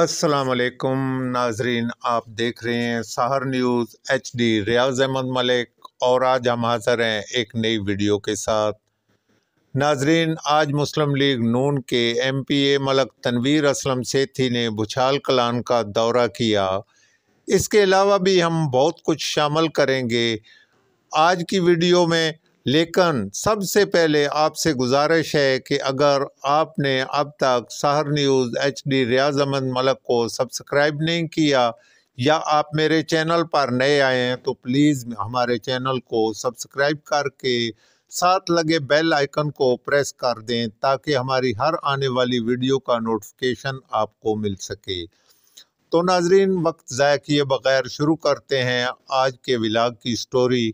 असलकम नाजरीन आप देख रहे हैं सहर न्यूज़ एच डी रियाज अहमद मलिक और आज हम हाजिर हैं एक नई वीडियो के साथ नाजरीन आज मुस्लिम लीग नून के M P A Malak Tanveer Aslam Sethi ने भुछाल कलान का दौरा किया इसके अलावा भी हम बहुत कुछ शामिल करेंगे आज की वीडियो में लेकिन सबसे पहले आपसे गुजारिश है कि अगर आपने अब तक सहर न्यूज़ एच डी रियाज अहमद मलक को सब्सक्राइब नहीं किया या आप मेरे चैनल पर नए आए हैं तो प्लीज़ हमारे चैनल को सब्सक्राइब करके साथ लगे बेल आइकन को प्रेस कर दें ताकि हमारी हर आने वाली वीडियो का नोटिफिकेशन आपको मिल सके तो नाजरीन वक्त ज़ाय किए बग़ैर शुरू करते हैं आज के विलाग की स्टोरी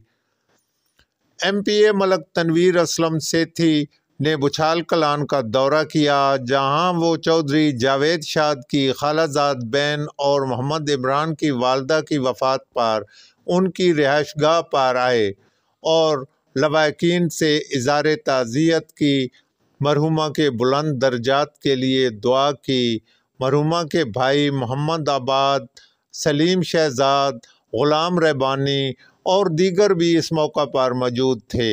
एमपीए मलक तनवीर असलम सेठी ने बुछाल कलान का दौरा किया जहां वो चौधरी जावेद शाद की खालाजाद बैन और मोहम्मद इमरान की वालदा की वफात पर उनकी गाह पर आए और लवाकिन से इजार ताज़ियत की मरहुमा के बुलंद दर्जात के लिए दुआ की मरहुमा के भाई मोहम्मद आबाद सलीम शहजाद ग़ुलाम रहबानी और दीगर भी इस मौका पर मौजूद थे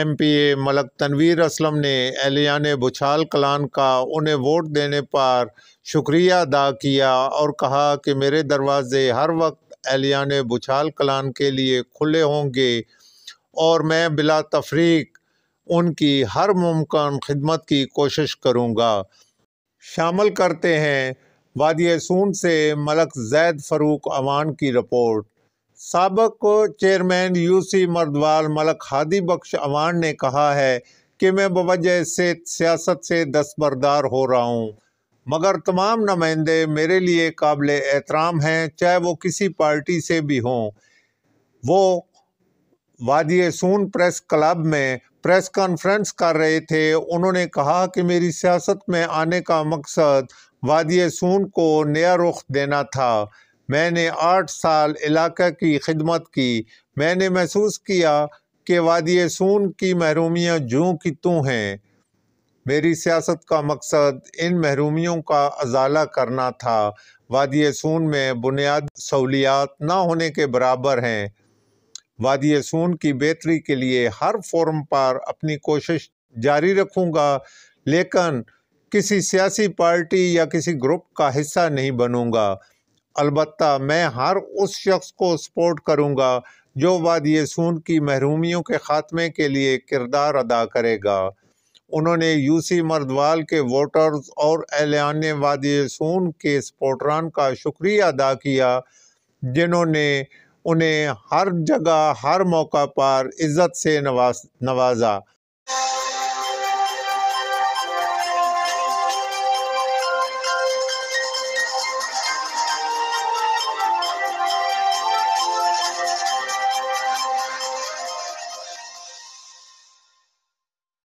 M P A Malak Tanveer Aslam ने एलियान बुछाल कलान का उन्हें वोट देने पर शुक्रिया अदा किया और कहा कि मेरे दरवाज़े हर वक्त एलियान बुछाल कलान के लिए खुले होंगे और मैं बिला तफरीक उनकी हर मुमकिन खिदमत की कोशिश करूँगा शामिल करते हैं वादिय सून से मलक जैद फरूक अवान की रिपोर्ट सबक चेयरमैन यूसी मर्दवाल मलक हादी बख्श अवान ने कहा है कि मैं बवजह से सियासत से दस्तबरदार हो रहा हूँ मगर तमाम नुमाइंदे मेरे लिए काबिल एहतराम हैं चाहे वो किसी पार्टी से भी हों वो वादिय सून प्रेस क्लब में प्रेस कॉन्फ्रेंस कर रहे थे उन्होंने कहा कि मेरी सियासत में आने का मकसद वादिय सून को नया रुख देना था मैंने आठ साल इलाके की खिदमत की मैंने महसूस किया कि वादिय सून की महरूमियाँ जूँ की तू हैं मेरी सियासत का मकसद इन महरूमियों का अजाला करना था वादिय सून में बुनियाद सहूलियात ना होने के बराबर हैं वादिय सून की बेहतरी के लिए हर फोरम पर अपनी कोशिश जारी रखूँगा लेकिन किसी सियासी पार्टी या किसी ग्रुप का हिस्सा नहीं बनूंगा अलबत् मैं हर उस शख्स को सपोर्ट करूंगा जो वाद यसून की महरूमियों के ख़ात्मे के लिए किरदार अदा करेगा उन्होंने यूसी मर्दवाल के वोटर्स और एलियान वाद यसून के सपोर्टरान का शुक्रिया अदा किया जिन्होंने उन्हें हर जगह हर मौका पर इज़्ज़त से नवाज नवाजा